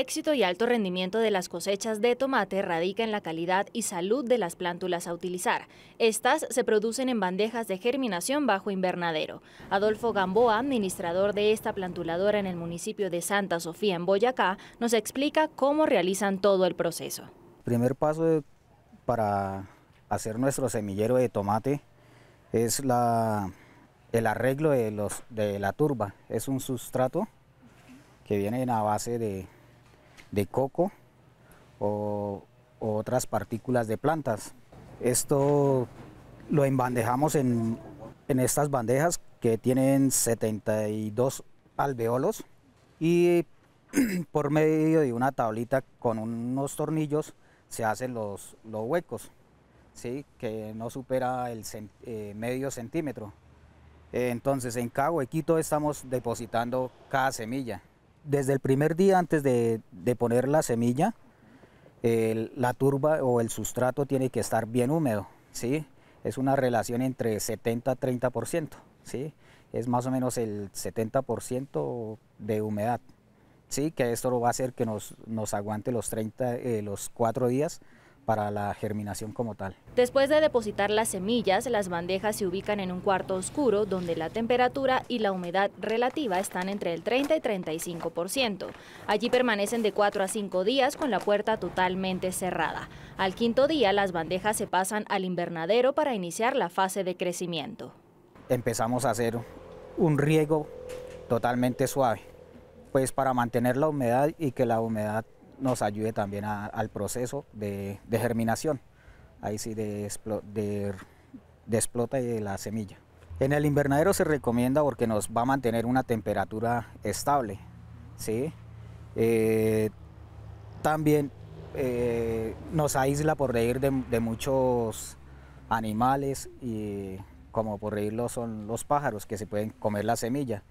éxito y alto rendimiento de las cosechas de tomate radica en la calidad y salud de las plántulas a utilizar. Estas se producen en bandejas de germinación bajo invernadero. Adolfo Gamboa, administrador de esta plantuladora en el municipio de Santa Sofía, en Boyacá, nos explica cómo realizan todo el proceso. primer paso para hacer nuestro semillero de tomate es el arreglo de, de la turba. Es un sustrato que viene a base de de coco o, otras partículas de plantas. Esto lo embandejamos en, en estas bandejas que tienen 72 alveolos y por medio de una tablita con unos tornillos se hacen los, los huecos, ¿sí? que no supera el eh, medio centímetro. Entonces en cada huequito estamos depositando cada semilla desde el primer día antes de, poner la semilla, la turba o el sustrato tiene que estar bien húmedo, ¿sí? Es una relación entre 70-30%, ¿sí? Es más o menos el 70% de humedad, ¿sí? Que esto lo va a hacer que nos, aguante los, eh, cuatro los 4 días para la germinación como tal. Después de depositar las semillas, las bandejas se ubican en un cuarto oscuro donde la temperatura y la humedad relativa están entre el 30 y 35%. Allí permanecen de 4 a 5 días con la puerta totalmente cerrada. Al quinto día, las bandejas se pasan al invernadero para iniciar la fase de crecimiento. Empezamos a hacer un riego totalmente suave, pues para mantener la humedad y que la humedad nos ayude también al proceso de, germinación, ahí sí de, explota y de la semilla. En el invernadero se recomienda porque nos va a mantener una temperatura estable, ¿sí? Eh, también eh, nos aísla por reír de, de muchos animales y como por reírlo son los pájaros que se pueden comer la semilla.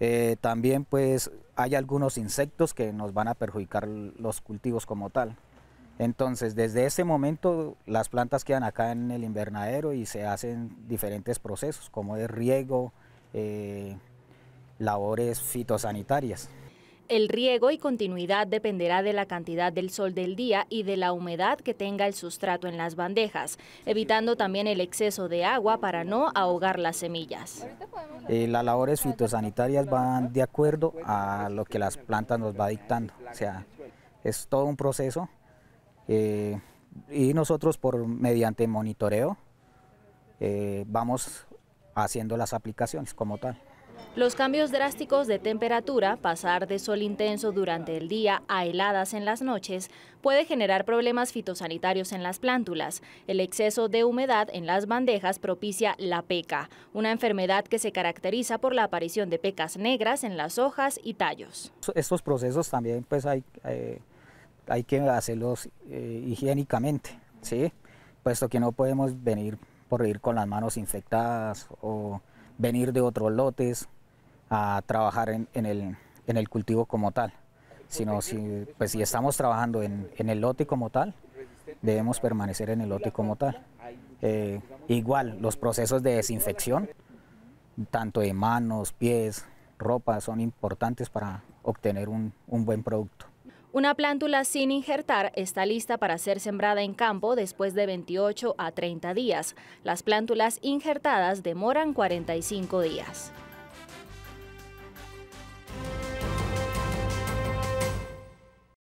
Eh, también pues hay algunos insectos que nos van a perjudicar los cultivos como tal. Entonces, desde ese momento las plantas quedan acá en el invernadero y se hacen diferentes procesos, como es riego, eh, labores fitosanitarias. El riego y continuidad dependerá de la cantidad del sol del día y de la humedad que tenga el sustrato en las bandejas, evitando también el exceso de agua para no ahogar las semillas. Eh, las labores fitosanitarias van de acuerdo a lo este que las plantas nos va dictando, o sea, es todo un proceso eh, y nosotros por mediante monitoreo eh, vamos haciendo las aplicaciones como tal. Los cambios drásticos de temperatura, pasar de sol intenso durante el día a heladas en las noches, puede generar problemas fitosanitarios en las plántulas. El exceso de humedad en las bandejas propicia la peca, una enfermedad que se caracteriza por la aparición de pecas negras en las hojas y tallos. Estos procesos también pues hay, eh, hay que hacerlos eh, higiénicamente, ¿sí? puesto que no podemos venir por ir con las manos infectadas o venir de otros lotes a trabajar en, el, cultivo como tal, sino si, pues, si estamos trabajando en, el lote como tal, debemos permanecer en el lote como tal. Eh, igual, los procesos de desinfección, tanto de manos, pies, ropa, son importantes para obtener un, un buen producto. Una plántula sin injertar está lista para ser sembrada en campo después de 28 a 30 días. Las plántulas injertadas demoran 45 días.